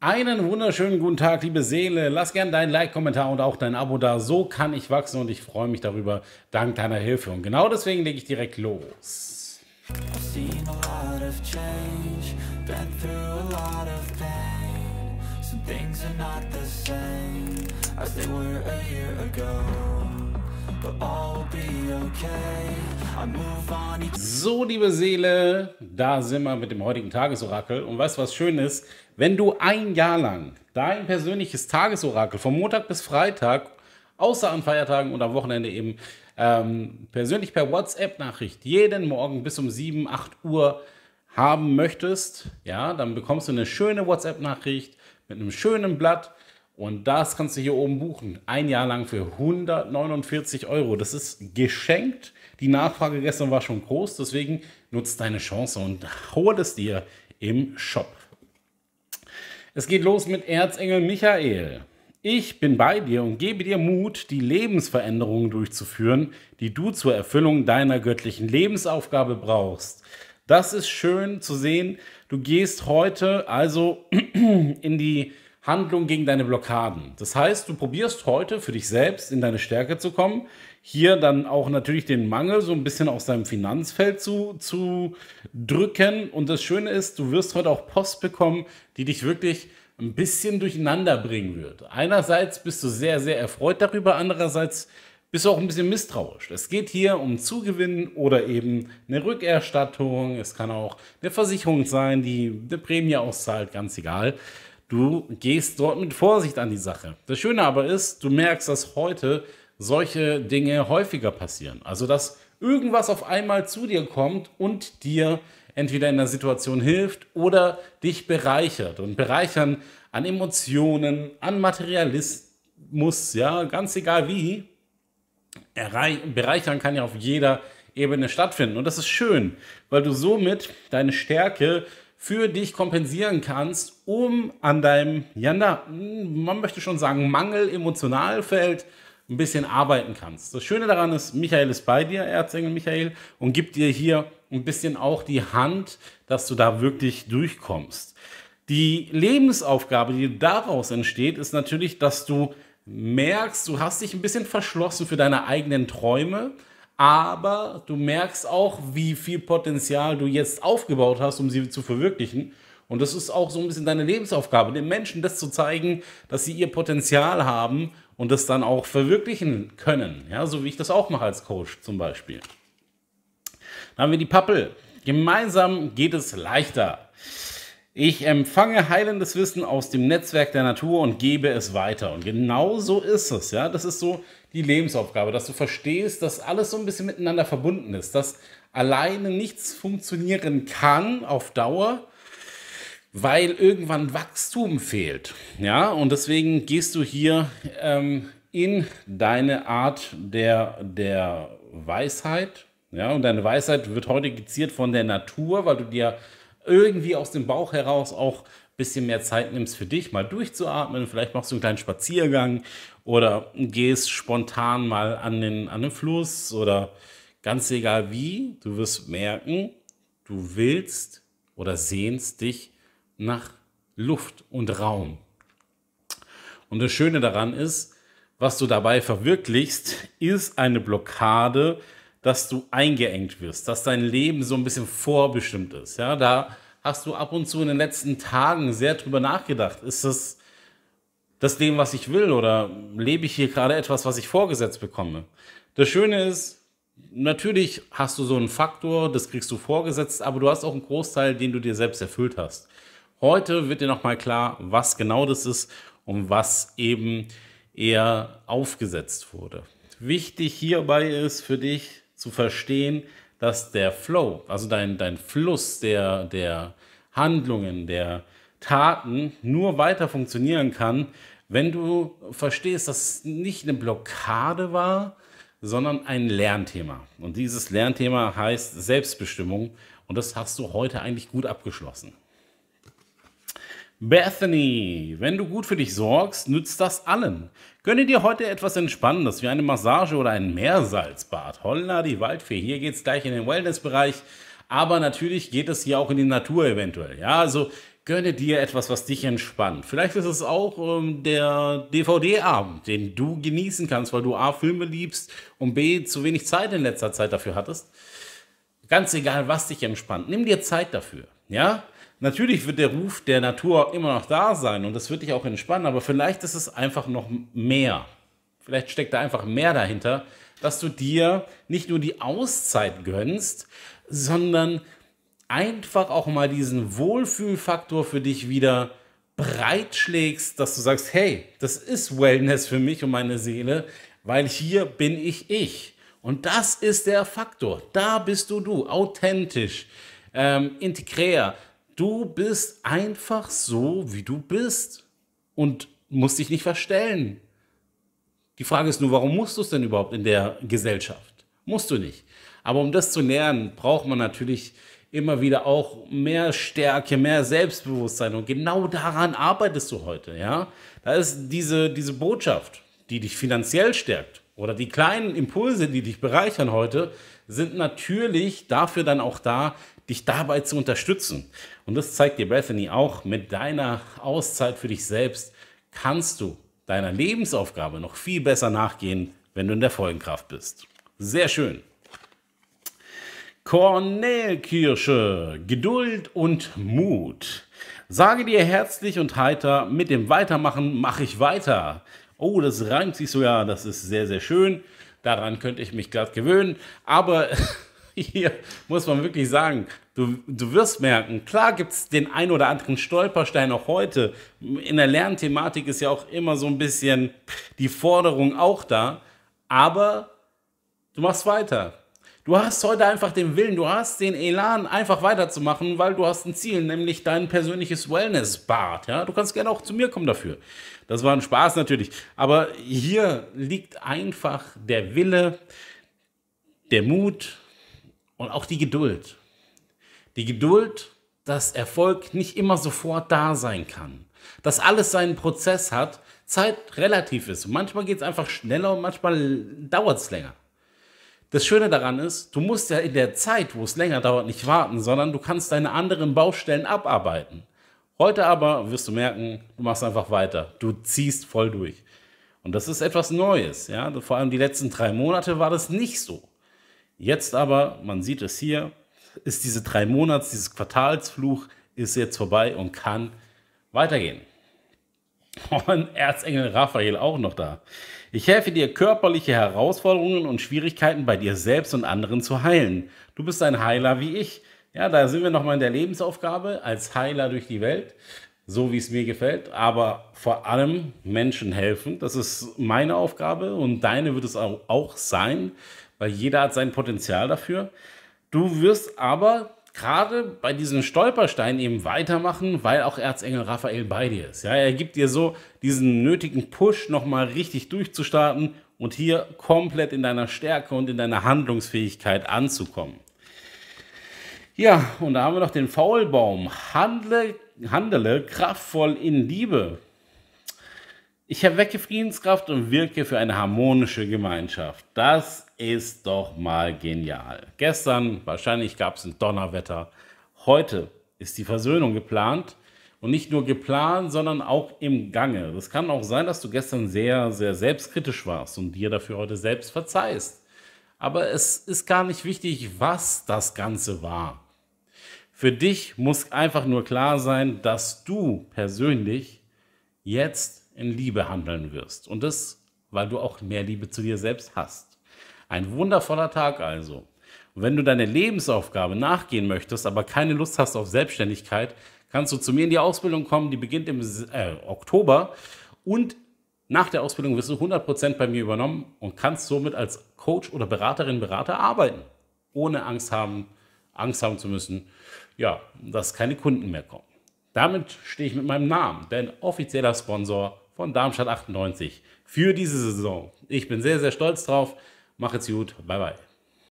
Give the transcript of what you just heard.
Einen wunderschönen guten Tag, liebe Seele. Lass gerne dein Like, Kommentar und auch dein Abo da. So kann ich wachsen und ich freue mich darüber, dank deiner Hilfe. Und genau deswegen lege ich direkt los. things are not the same as they were a year ago. So, liebe Seele, da sind wir mit dem heutigen Tagesorakel. Und weißt du, was schön ist? Wenn du ein Jahr lang dein persönliches Tagesorakel vom Montag bis Freitag, außer an Feiertagen und am Wochenende eben, ähm, persönlich per WhatsApp-Nachricht jeden Morgen bis um 7, 8 Uhr haben möchtest, ja, dann bekommst du eine schöne WhatsApp-Nachricht mit einem schönen Blatt und das kannst du hier oben buchen. Ein Jahr lang für 149 Euro. Das ist geschenkt. Die Nachfrage gestern war schon groß. Deswegen nutzt deine Chance und hol es dir im Shop. Es geht los mit Erzengel Michael. Ich bin bei dir und gebe dir Mut, die Lebensveränderungen durchzuführen, die du zur Erfüllung deiner göttlichen Lebensaufgabe brauchst. Das ist schön zu sehen. Du gehst heute also in die Handlung gegen deine Blockaden. Das heißt, du probierst heute für dich selbst in deine Stärke zu kommen, hier dann auch natürlich den Mangel so ein bisschen aus deinem Finanzfeld zu, zu drücken. Und das Schöne ist, du wirst heute auch Post bekommen, die dich wirklich ein bisschen durcheinander bringen wird. Einerseits bist du sehr, sehr erfreut darüber, andererseits bist du auch ein bisschen misstrauisch. Es geht hier um Zugewinnen oder eben eine Rückerstattung. Es kann auch eine Versicherung sein, die eine Prämie auszahlt, ganz egal. Du gehst dort mit Vorsicht an die Sache. Das Schöne aber ist, du merkst, dass heute solche Dinge häufiger passieren. Also, dass irgendwas auf einmal zu dir kommt und dir entweder in der Situation hilft oder dich bereichert. Und bereichern an Emotionen, an Materialismus, ja, ganz egal wie. Bereichern kann ja auf jeder Ebene stattfinden. Und das ist schön, weil du somit deine Stärke für dich kompensieren kannst, um an deinem, ja, man möchte schon sagen, Mangel emotional fällt, ein bisschen arbeiten kannst. Das Schöne daran ist, Michael ist bei dir, Erzengel Michael, und gibt dir hier ein bisschen auch die Hand, dass du da wirklich durchkommst. Die Lebensaufgabe, die daraus entsteht, ist natürlich, dass du merkst, du hast dich ein bisschen verschlossen für deine eigenen Träume aber du merkst auch, wie viel Potenzial du jetzt aufgebaut hast, um sie zu verwirklichen. Und das ist auch so ein bisschen deine Lebensaufgabe, den Menschen das zu zeigen, dass sie ihr Potenzial haben und das dann auch verwirklichen können. Ja, so wie ich das auch mache als Coach zum Beispiel. Dann haben wir die Pappel. Gemeinsam geht es leichter. Ich empfange heilendes Wissen aus dem Netzwerk der Natur und gebe es weiter. Und genau so ist es, ja. Das ist so die Lebensaufgabe, dass du verstehst, dass alles so ein bisschen miteinander verbunden ist, dass alleine nichts funktionieren kann auf Dauer, weil irgendwann Wachstum fehlt, ja. Und deswegen gehst du hier ähm, in deine Art der, der Weisheit, ja. Und deine Weisheit wird heute geziert von der Natur, weil du dir irgendwie aus dem Bauch heraus auch ein bisschen mehr Zeit nimmst für dich, mal durchzuatmen. Vielleicht machst du einen kleinen Spaziergang oder gehst spontan mal an den, an den Fluss oder ganz egal wie. Du wirst merken, du willst oder sehnst dich nach Luft und Raum. Und das Schöne daran ist, was du dabei verwirklichst, ist eine Blockade, dass du eingeengt wirst, dass dein Leben so ein bisschen vorbestimmt ist. Ja, da hast du ab und zu in den letzten Tagen sehr drüber nachgedacht. Ist das das Leben, was ich will oder lebe ich hier gerade etwas, was ich vorgesetzt bekomme? Das Schöne ist, natürlich hast du so einen Faktor, das kriegst du vorgesetzt, aber du hast auch einen Großteil, den du dir selbst erfüllt hast. Heute wird dir nochmal klar, was genau das ist und was eben eher aufgesetzt wurde. Wichtig hierbei ist für dich, zu verstehen, dass der Flow, also dein, dein Fluss der, der Handlungen, der Taten nur weiter funktionieren kann, wenn du verstehst, dass es nicht eine Blockade war, sondern ein Lernthema. Und dieses Lernthema heißt Selbstbestimmung. Und das hast du heute eigentlich gut abgeschlossen. Bethany, wenn du gut für dich sorgst, nützt das allen. Gönne dir heute etwas Entspannendes wie eine Massage oder ein Meersalzbad. Holla die Waldfee, hier geht es gleich in den Wellnessbereich, aber natürlich geht es hier auch in die Natur eventuell. Ja, also gönne dir etwas, was dich entspannt. Vielleicht ist es auch ähm, der DVD-Abend, den du genießen kannst, weil du A, Filme liebst und B, zu wenig Zeit in letzter Zeit dafür hattest. Ganz egal, was dich entspannt, nimm dir Zeit dafür. Ja, Natürlich wird der Ruf der Natur immer noch da sein und das wird dich auch entspannen, aber vielleicht ist es einfach noch mehr. Vielleicht steckt da einfach mehr dahinter, dass du dir nicht nur die Auszeit gönnst, sondern einfach auch mal diesen Wohlfühlfaktor für dich wieder breitschlägst, dass du sagst, hey, das ist Wellness für mich und meine Seele, weil hier bin ich ich. Und das ist der Faktor. Da bist du du, authentisch, ähm, integrär, Du bist einfach so, wie du bist und musst dich nicht verstellen. Die Frage ist nur, warum musst du es denn überhaupt in der Gesellschaft? Musst du nicht. Aber um das zu lernen, braucht man natürlich immer wieder auch mehr Stärke, mehr Selbstbewusstsein. Und genau daran arbeitest du heute, ja? Da ist diese, diese Botschaft, die dich finanziell stärkt oder die kleinen Impulse, die dich bereichern heute, sind natürlich dafür dann auch da, dich dabei zu unterstützen. Und das zeigt dir Bethany auch. Mit deiner Auszeit für dich selbst kannst du deiner Lebensaufgabe noch viel besser nachgehen, wenn du in der Folgenkraft bist. Sehr schön. Kornelkirsche, Geduld und Mut. Sage dir herzlich und heiter, mit dem Weitermachen mache ich weiter. Oh, das reimt sich so ja, das ist sehr, sehr schön. Daran könnte ich mich glatt gewöhnen. Aber hier muss man wirklich sagen, du, du wirst merken, klar gibt es den ein oder anderen Stolperstein auch heute. In der Lernthematik ist ja auch immer so ein bisschen die Forderung auch da, aber du machst weiter. Du hast heute einfach den Willen, du hast den Elan, einfach weiterzumachen, weil du hast ein Ziel, nämlich dein persönliches Wellness-Bad. Ja? Du kannst gerne auch zu mir kommen dafür. Das war ein Spaß natürlich. Aber hier liegt einfach der Wille, der Mut, und auch die Geduld. Die Geduld, dass Erfolg nicht immer sofort da sein kann. Dass alles seinen Prozess hat, Zeit relativ ist. manchmal geht es einfach schneller und manchmal dauert es länger. Das Schöne daran ist, du musst ja in der Zeit, wo es länger dauert, nicht warten, sondern du kannst deine anderen Baustellen abarbeiten. Heute aber wirst du merken, du machst einfach weiter. Du ziehst voll durch. Und das ist etwas Neues. Ja? Vor allem die letzten drei Monate war das nicht so. Jetzt aber, man sieht es hier, ist diese drei Monats, dieses Quartalsfluch ist jetzt vorbei und kann weitergehen. Und Erzengel Raphael auch noch da. Ich helfe dir, körperliche Herausforderungen und Schwierigkeiten bei dir selbst und anderen zu heilen. Du bist ein Heiler wie ich. Ja, da sind wir nochmal in der Lebensaufgabe als Heiler durch die Welt, so wie es mir gefällt, aber vor allem Menschen helfen. Das ist meine Aufgabe und deine wird es auch sein weil jeder hat sein Potenzial dafür. Du wirst aber gerade bei diesen Stolpersteinen eben weitermachen, weil auch Erzengel Raphael bei dir ist. Ja, er gibt dir so diesen nötigen Push, nochmal richtig durchzustarten und hier komplett in deiner Stärke und in deiner Handlungsfähigkeit anzukommen. Ja, und da haben wir noch den Faulbaum. Handle, handele kraftvoll in Liebe. Ich erwecke Friedenskraft und wirke für eine harmonische Gemeinschaft. Das ist doch mal genial. Gestern wahrscheinlich gab es ein Donnerwetter. Heute ist die Versöhnung geplant. Und nicht nur geplant, sondern auch im Gange. Es kann auch sein, dass du gestern sehr, sehr selbstkritisch warst und dir dafür heute selbst verzeihst. Aber es ist gar nicht wichtig, was das Ganze war. Für dich muss einfach nur klar sein, dass du persönlich jetzt in Liebe handeln wirst. Und das, weil du auch mehr Liebe zu dir selbst hast. Ein wundervoller Tag also. Und wenn du deiner Lebensaufgabe nachgehen möchtest, aber keine Lust hast auf Selbstständigkeit, kannst du zu mir in die Ausbildung kommen. Die beginnt im äh, Oktober. Und nach der Ausbildung wirst du 100% bei mir übernommen und kannst somit als Coach oder Beraterin, Berater arbeiten, ohne Angst haben, Angst haben zu müssen, ja, dass keine Kunden mehr kommen. Damit stehe ich mit meinem Namen, denn offizieller Sponsor von Darmstadt 98 für diese Saison. Ich bin sehr, sehr stolz drauf. Macht's gut. Bye, bye.